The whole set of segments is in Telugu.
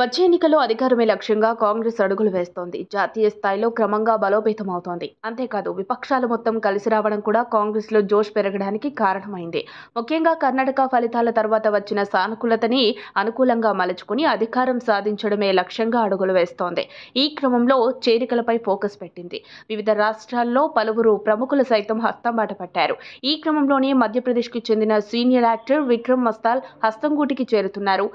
వచ్చే ఎన్నికల్లో అధికారమే లక్ష్యంగా కాంగ్రెస్ అడుగులు వేస్తోంది జాతీయ స్థాయిలో క్రమంగా బలోపేతమవుతోంది అంతేకాదు విపక్షాలు మొత్తం కలిసి రావడం కూడా కాంగ్రెస్లో జోష్ పెరగడానికి కారణమైంది ముఖ్యంగా కర్ణాటక ఫలితాల తర్వాత వచ్చిన సానుకూలతని అనుకూలంగా మలుచుకుని అధికారం సాధించడమే లక్ష్యంగా అడుగులు వేస్తోంది ఈ క్రమంలో చేరికలపై ఫోకస్ పెట్టింది వివిధ రాష్ట్రాల్లో పలువురు ప్రముఖులు సైతం హస్తం పట్టారు ఈ క్రమంలోనే మధ్యప్రదేశ్కి చెందిన సీనియర్ యాక్టర్ విక్రమ్ మస్తాల్ హస్తంగూటికి చేరుతున్నారు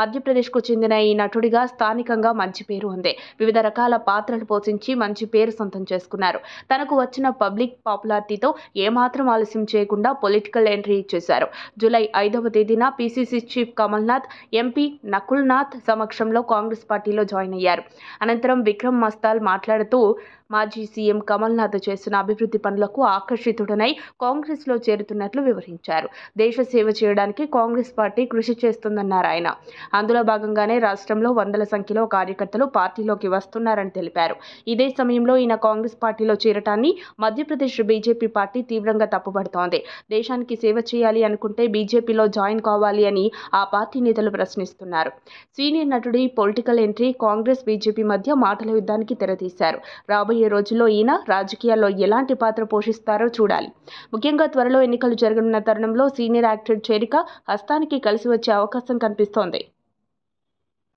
మధ్యప్రదేశ్కు చెందిన ఈ నటుడిగా స్థానికంగా మంచి పేరు ఉంది వివిధ రకాల పాత్రలు పోషించి మంచి పేరు సొంతం చేసుకున్నారు తనకు వచ్చిన పబ్లిక్ పాపులారిటీతో ఏమాత్రం ఆలస్యం చేయకుండా పొలిటికల్ ఎంట్రీ ఇచ్చేశారు జూలై ఐదవ తేదీన PCC chief Kamal Nath MP Nakul Nath సమక్షంలో కాంగ్రెస్ పార్టీలో జాయిన్ అయ్యారు అనంతరం విక్రమ్ మస్తాల్ మాట్లాడుతూ మాజీ సీఎం కమల్నాథ్ చేస్తున్న అభివృద్ధి పనులకు ఆకర్షితుడనై కాంగ్రెస్లో చేరుతున్నట్లు వివరించారు దేశ సేవ చేయడానికి కాంగ్రెస్ పార్టీ కృషి చేస్తుందన్నారు ఆయన అందులో భాగంగానే రాష్ట్రంలో వందల సంఖ్యలో కార్యకర్తలు పార్టీలోకి వస్తున్నారని తెలిపారు ఇదే సమయంలో ఈయన కాంగ్రెస్ పార్టీలో చేరటాన్ని మధ్యప్రదేశ్ బీజేపీ పార్టీ తీవ్రంగా తప్పుపడుతోంది దేశానికి సేవ చేయాలి అనుకుంటే బీజేపీలో జాయిన్ కావాలి అని ఆ పార్టీ నేతలు ప్రశ్నిస్తున్నారు సీనియర్ నటుడి పొలిటికల్ ఎంట్రీ కాంగ్రెస్ బీజేపీ మధ్య మాటల యుద్ధానికి తెరతీశారు రాబోయే రోజుల్లో ఈయన రాజకీయాల్లో ఎలాంటి పాత్ర పోషిస్తారో చూడాలి ముఖ్యంగా త్వరలో ఎన్నికలు జరగనున్న తరుణంలో సీనియర్ యాక్టర్ చేరిక హస్తానికి కలిసి వచ్చే అవకాశం కనిపిస్తోంది